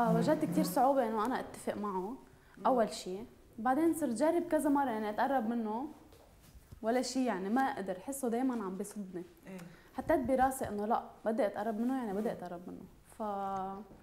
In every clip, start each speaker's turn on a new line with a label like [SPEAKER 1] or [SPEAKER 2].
[SPEAKER 1] آه، واجهت كثير صعوبه انه انا اتفق معه اول شيء بعدين صرت جرب كذا مره يعني اتقرب منه ولا شيء يعني ما اقدر حسه دائما عم بيصدني إيه؟ حتى براسي انه لا بدي اتقرب منه يعني بدي اتقرب منه
[SPEAKER 2] ف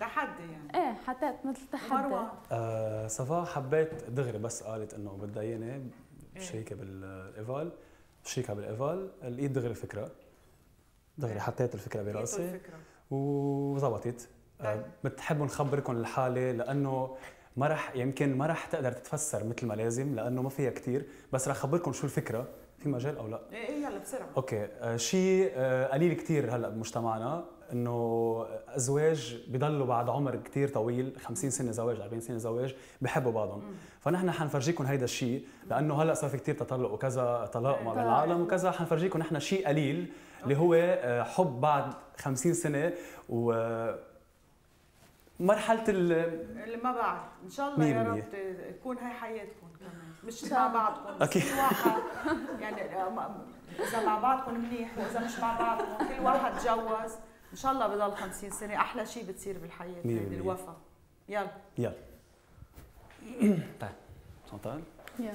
[SPEAKER 2] تحدي يعني ايه حتى مثل تحدي مروه
[SPEAKER 3] آه صفاء حبيت دغري بس قالت انه بدها اياني يعني إيه. شريكه بالايفال شريكها بالايفال لقيت دغري فكره دغري إيه. حطيت الفكره براسي الفكرة. وظبطت آه، بتحب نخبركم الحاله لانه ما رح يمكن ما رح تقدر تتفسر مثل ما لازم لانه ما فيها كثير بس رح اخبركم شو الفكره في مجال او لا ايه ايه يلا بسرعه اوكي آه، شيء آه، قليل كثير هلا بمجتمعنا انه ازواج بضلوا بعد عمر كثير طويل 50 سنه زواج 40 سنه زواج بحبوا بعضهم فنحن حنفرجيكم هيدا الشيء لانه هلا صار في كثير تطلق وكذا طلاق إيه، من العالم وكذا حنفرجيكم نحن شيء قليل اللي هو حب بعد 50 سنه و مرحله ال
[SPEAKER 4] اللي ما بعرف ان شاء الله يا رب تكون هي حياتكم كمان مش مع بعضكم اوكي واحد يعني آه، اذا مع بعضكم منيح واذا مش مع بعضكم كل واحد تجوز ان شاء الله بضل 50 سنه احلى شيء بتصير بالحياه مية. يعني الوفا يلا يلا
[SPEAKER 3] طيب سنتال
[SPEAKER 2] يلا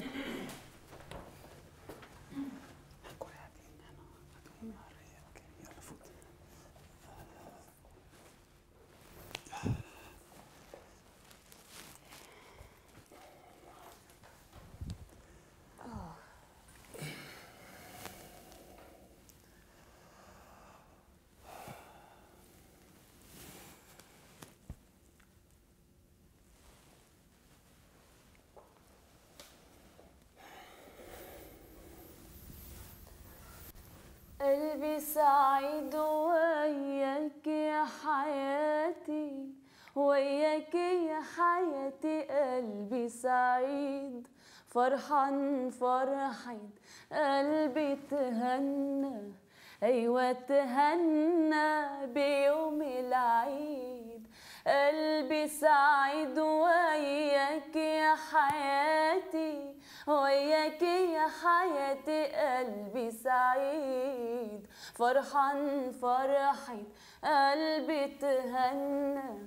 [SPEAKER 1] قلبي سعيد وياك يا حياتي وياك يا حياتي قلبي سعيد فرحان فرحان قلبي تهنى أيوة تهنى بيوم العيد قلبي سعيد وياك يا حياتي وياك يا حياتي قلبي سعيد فرحان فرحت قلبي تهنى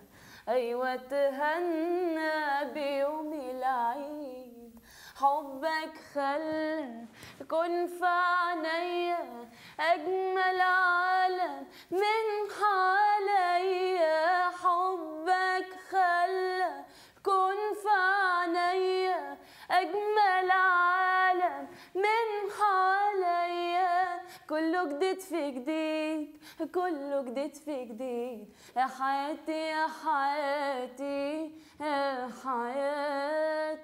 [SPEAKER 1] أيوة تهنى بيوم العيد حبك خلى كن في عينيا أجمل عالم من حياتي أجمل عالم من حواليا كله جديد في جديد كله جديد في جديد يا حياتي يا حياتي يا حياتي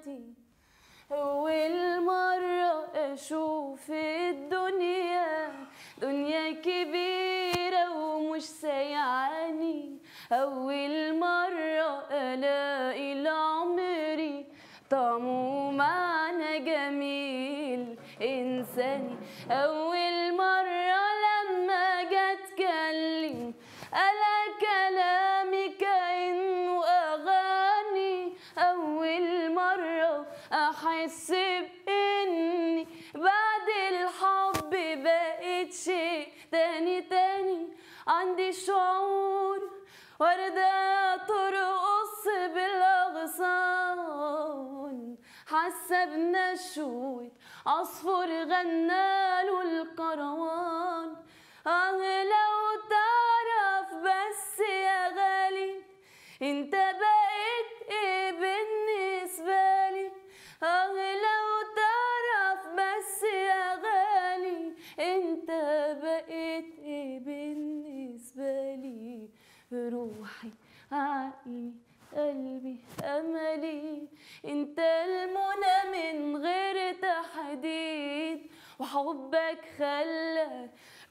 [SPEAKER 1] عندي شعور وردة ترقص بالأغصان حاسة بنشوة عصفور غنى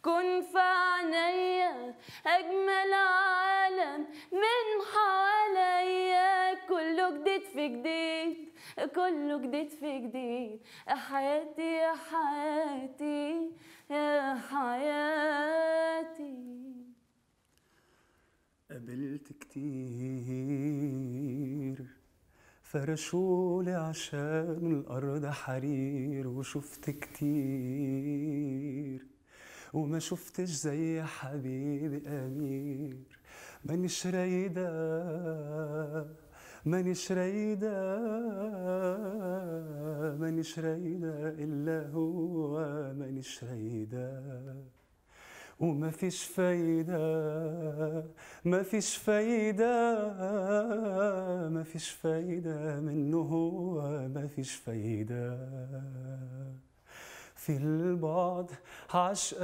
[SPEAKER 1] كن في أجمل عالم من حواليا كله جديد في جديد كله جديد في جديد حياتي يا حياتي يا حياتي
[SPEAKER 3] قابلت كتير فرشولي عشان الأرض حرير وشفت كتير وما شفتش زي حبيبي أمير مانيش رايدة مانيش رايدة مانيش رايدة إلا هو مانيش رايدة وما فيش فايدة ما فيش فايدة ما فيش فايدة منه هو ما فيش فايدة في البعد عشقة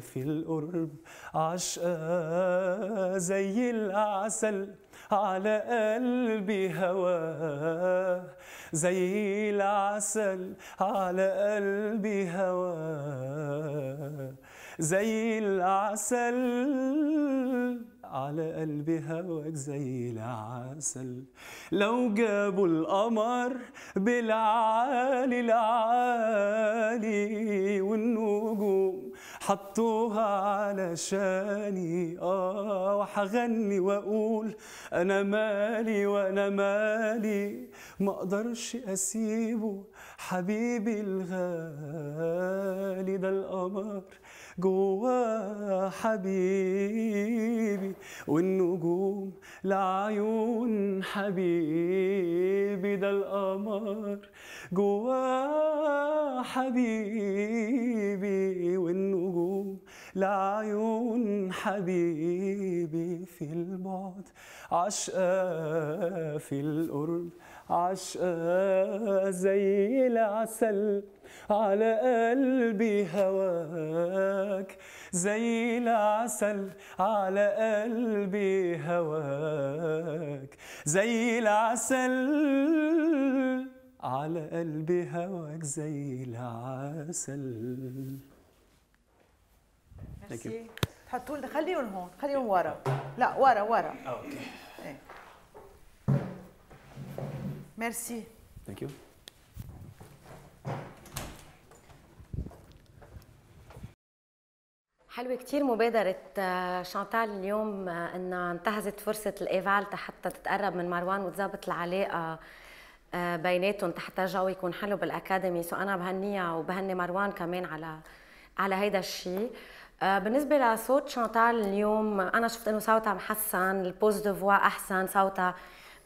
[SPEAKER 3] في القرب عشقة زي العسل على قلبي هواه زي العسل على قلبي هواه زي العسل على قلبي هواك زي العسل لو جابوا القمر بالعالي العالي والنجوم حطوها علشاني اه وحغني واقول انا مالي وانا مالي ما اقدرش اسيبه حبيبي الغالي ده القمر جواه حبيبي والنجوم لعيون حبيبي ده القمر جوا حبيبي والنجوم لعيون حبيبي في البعد عشقة في القرب عشقها زي العسل على قلبي هواك زي العسل على قلبي هواك زي العسل على قلبي هواك زي العسل ميرسي
[SPEAKER 4] حطوا خليهم هون خليهم ورا لا ورا ورا اوكي Merci.
[SPEAKER 3] Thank you.
[SPEAKER 5] حلوة كتير مبادرة آه، شانتال اليوم آه، انها انتهزت فرصة الايفال حتى تتقرب من مروان وتظبط العلاقة آه، بيناتهم تحت الجو يكون حلو بالاكاديمي سو انا بهنيها وبهني مروان كمان على على هيدا الشيء بالنسبه لصوت شانتال اليوم انا شفت انه صوتها محسن البوز دو فوا احسن صوتها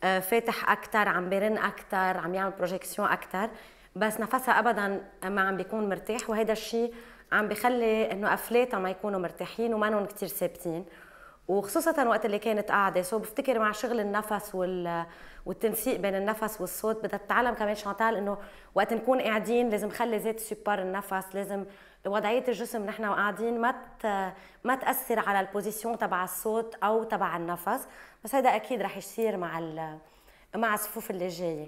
[SPEAKER 5] آه، فاتح اكثر عم بيرن اكثر عم يعمل بروجيكسيون اكثر بس نفسها ابدا ما عم بيكون مرتاح وهذا الشيء عم بخلي انه قفلاتها ما يكونوا مرتاحين وما كثير ثابتين وخصوصا وقت اللي كانت قاعده سو بفتكر مع شغل النفس وال... والتنسيق بين النفس والصوت بدها تتعلم كمان شانتال انه وقت نكون قاعدين لازم خلي زيت سوبر النفس لازم وضعيه الجسم نحن وقاعدين ما ت... ما تاثر على البوزيشن تبع الصوت او تبع النفس بس هذا اكيد رح يصير مع مع الصفوف اللي جايه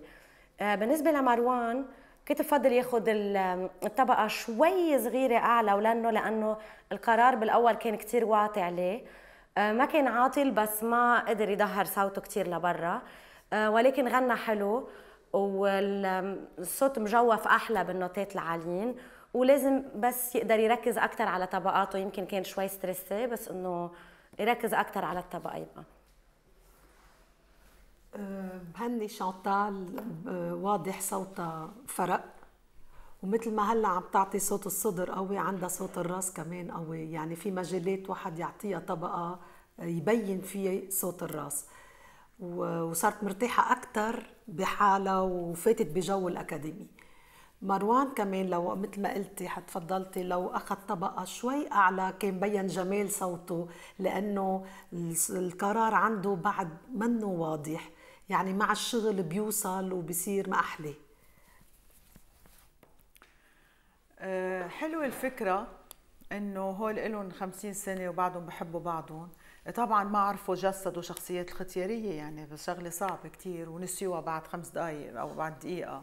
[SPEAKER 5] آه، بالنسبه لمروان كنت بفضل ياخذ الطبقه شوي صغيره اعلى ولانه لانه القرار بالاول كان كثير واطي عليه آه، ما كان عاطل بس ما قدر يظهر صوته كثير لبرا آه، ولكن غنى حلو والصوت مجوف احلى بالنوتات العاليين ولازم بس يقدر يركز اكثر على طبقاته يمكن كان شوي ستريسي بس انه يركز اكثر على الطبقه يبقى
[SPEAKER 2] بهني آه، شانتال آه، واضح صوتها فرق ومثل ما هلا عم تعطي صوت الصدر قوي عندها صوت الراس كمان قوي يعني في مجالات واحد يعطيها طبقه آه، يبين فيها صوت الراس وصارت مرتاحه اكثر بحالها وفاتت بجو الاكاديمي مروان كمان لو مثل ما قلتي حتفضلتي لو اخذ طبقه شوي اعلى كان بين جمال صوته لانه القرار عنده بعد منه واضح يعني مع الشغل بيوصل وبصير ما أحلى
[SPEAKER 4] أه، حلوة الفكرة انه هول إلهم 50 سنة وبعدهم بحبوا بعضهم طبعا ما عرفوا جسدوا شخصيات الختيارية يعني بس شغلة صعبة كتير ونسيوها بعد خمس دقايق او بعد دقيقة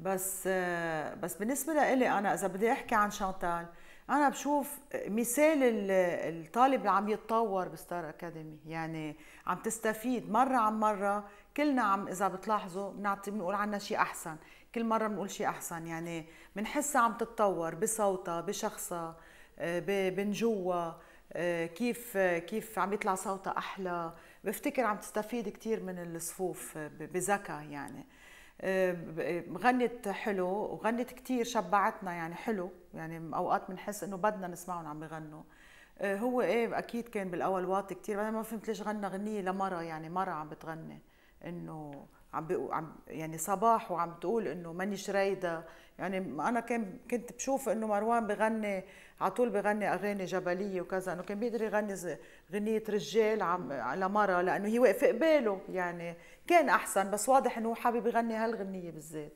[SPEAKER 4] بس أه، بس بالنسبة لإلي انا اذا بدي احكي عن شانتال انا بشوف مثال الطالب اللي عم يتطور بستار اكاديمي يعني عم تستفيد مره عن مره كلنا عم اذا بتلاحظوا بنعطي بنقول عنا شيء احسن كل مره بنقول شيء احسن يعني بنحسها عم تتطور بصوتها بشخصها آه، بنجوا آه، كيف كيف عم يطلع صوتها احلى بفتكر عم تستفيد كثير من الصفوف آه، بذكاء يعني غنت حلو وغنت كثير شبعتنا يعني حلو يعني اوقات بنحس انه بدنا نسمعهم عم بغنوا هو ايه اكيد كان بالاول واطي كثير انا ما فهمت ليش غنى غنيه لمرة يعني مرة عم بتغني انه عم بيقو عم يعني صباح وعم تقول انه مانيش رايده يعني انا كان كنت بشوف انه مروان بغني على طول بغني اغاني جبليه وكذا انه كان بيقدر يغني غنيه رجال عم على مره لانه هي واقفه قباله يعني كان احسن بس واضح انه حابب يغني هالغنيه بالذات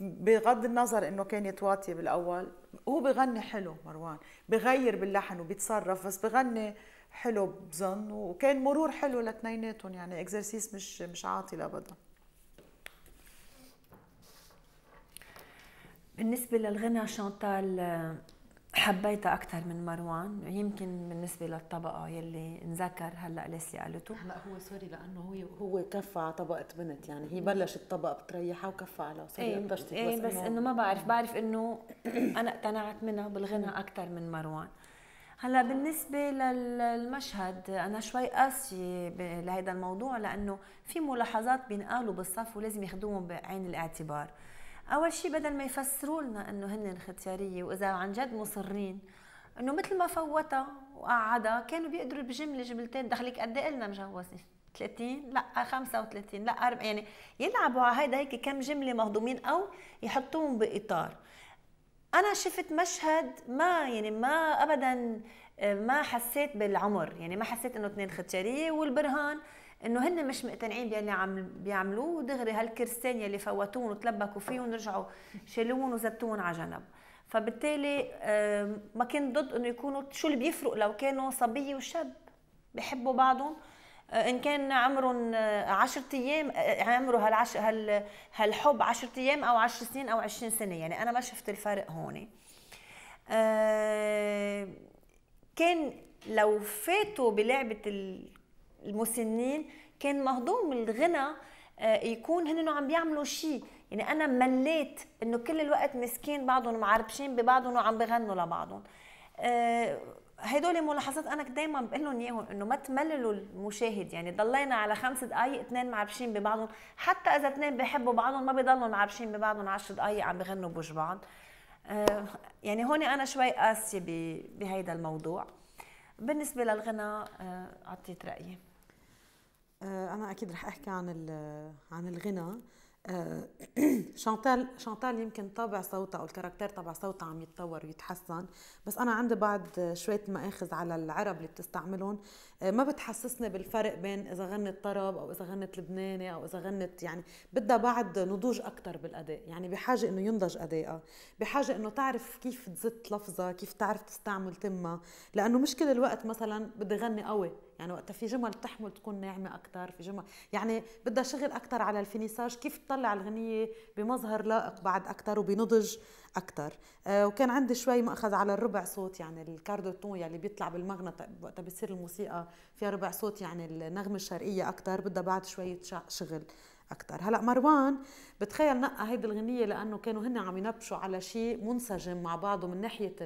[SPEAKER 4] بغض النظر انه كانت واطيه بالاول هو بغني حلو مروان بغير باللحن وبيتصرف بس بغني حلو بظن وكان مرور حلو لاثنيناتهم يعني اكزرسيس مش مش عاطل ابدا
[SPEAKER 6] بالنسبه للغنى شانتال حبيتها اكثر من مروان يمكن بالنسبه للطبقه يلي نذكر هلا ليسلي قالته هلا هو سوري لانه
[SPEAKER 2] هو هو كفى على طبقه بنت يعني هي بلشت طبقه بتريحها وكفى على
[SPEAKER 6] سوري ايه, إيه، بس, ايه بس انه ما بعرف بعرف انه انا اقتنعت منها بالغنى اكثر من مروان هلا بالنسبه للمشهد انا شوي قاسيه لهذا الموضوع لانه في ملاحظات بينقالوا بالصف ولازم ياخذوهم بعين الاعتبار اول شيء بدل ما يفسروا لنا انه هن ختياريه واذا عن جد مصرين انه مثل ما فوتها وقعدها كانوا بيقدروا بجمله جملتين دخلك قد ايه قلنا مجوزه 30 لا 35 لا 40 يعني يلعبوا على هيدا هيك كم جمله مهضومين او يحطوهم باطار انا شفت مشهد ما يعني ما ابدا آه، ما حسيت بالعمر يعني ما حسيت انه اثنين ختياريه والبرهان انه هن مش مقتنعين باللي عم بيعملوه دغري هالكرسين يلي فوتوهم وتلبكوا فيهم ورجعوا شالوهم وزتوهم على جنب فبالتالي ما كنت ضد انه يكونوا شو اللي بيفرق لو كانوا صبيه وشاب بحبوا بعضهم آه، ان كان عمره 10 آه، ايام آه، عمره هالعش هال هالحب 10 ايام او 10 سنين او 20 سنه يعني انا ما شفت الفرق هون كان لو فاتوا بلعبه المسنين كان مهضوم الغنى يكون هن عم بيعملوا شيء يعني انا مليت انه كل الوقت مسكين بعضهم معربشين ببعضهم وعم بغنوا لبعضهم هدول ملاحظات انا دايما بقول لهم اياهم انه ما تمللوا المشاهد يعني ضلينا على خمس دقائق اثنين معبشين ببعضهم حتى اذا اثنين بحبوا بعضهم ما بيضلوا معبشين ببعضهم 10 دقائق عم بغنوا بوج بعض آه، يعني هون انا شوي قاسيه بهيدا الموضوع بالنسبه للغنى اعطيت آه، رايي
[SPEAKER 2] آه، انا اكيد رح احكي عن عن الغنى آه، شانتال شانتال يمكن طابع صوتها او الكاركتير تبع صوتها عم يتطور ويتحسن بس انا عندي بعد شويه مآخذ على العرب اللي بتستعملهم آه، ما بتحسسني بالفرق بين اذا غنت طرب او اذا غنت لبناني او اذا غنت يعني بدها بعد نضوج اكثر بالاداء يعني بحاجه انه ينضج ادائها بحاجه انه تعرف كيف تزت لفظها كيف تعرف تستعمل تمها لانه مش كل الوقت مثلا بدي غني قوي يعني وقتها في جمل بتحمل تكون ناعمه اكثر في جمل يعني بدها شغل اكثر على الفينيساج كيف تطلع الغنيه بمظهر لائق بعد اكثر وبنضج اكثر آه وكان عندي شوي ماخذ على الربع صوت يعني الكاردوتون يلي يعني بيطلع بالمغنى وقتها بتصير الموسيقى فيها ربع صوت يعني النغمه الشرقيه اكثر بدها بعد شويه شغل اكثر هلا مروان بتخيل نقى هيدي الغنيه لانه كانوا هن عم ينبشوا على شيء منسجم مع بعضه من ناحيه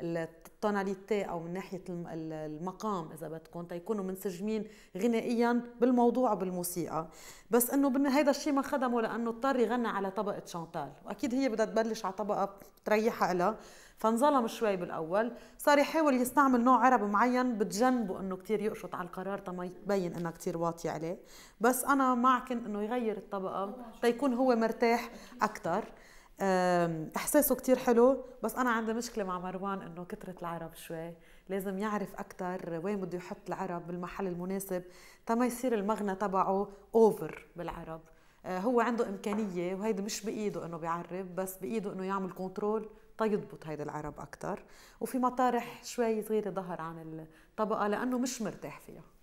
[SPEAKER 2] التوناليتي او من ناحيه المقام اذا بدكم تيكونوا منسجمين غنائيا بالموضوع وبالموسيقى بس انه هيدا الشيء ما خدمه لانه اضطر يغنى على طبقه شانتال واكيد هي بدها تبلش على طبقه تريحها لها فانظلم شوي بالاول صار يحاول يستعمل نوع عرب معين بتجنبه انه كثير يقشط على القرار تما يبين انها كثير واطيه عليه بس انا معك انه يغير الطبقه تيكون هو مرتاح اكثر احساسه كثير حلو بس انا عندي مشكله مع مروان انه كثره العرب شوي لازم يعرف اكثر وين بده يحط العرب بالمحل المناسب تما يصير المغنى تبعه اوفر بالعرب آه، هو عنده امكانيه وهيدي مش بايده انه بيعرب بس بايده انه يعمل كنترول تيضبط هيدا العرب اكثر وفي مطارح شوي صغيره ظهر عن الطبقه لانه مش مرتاح فيها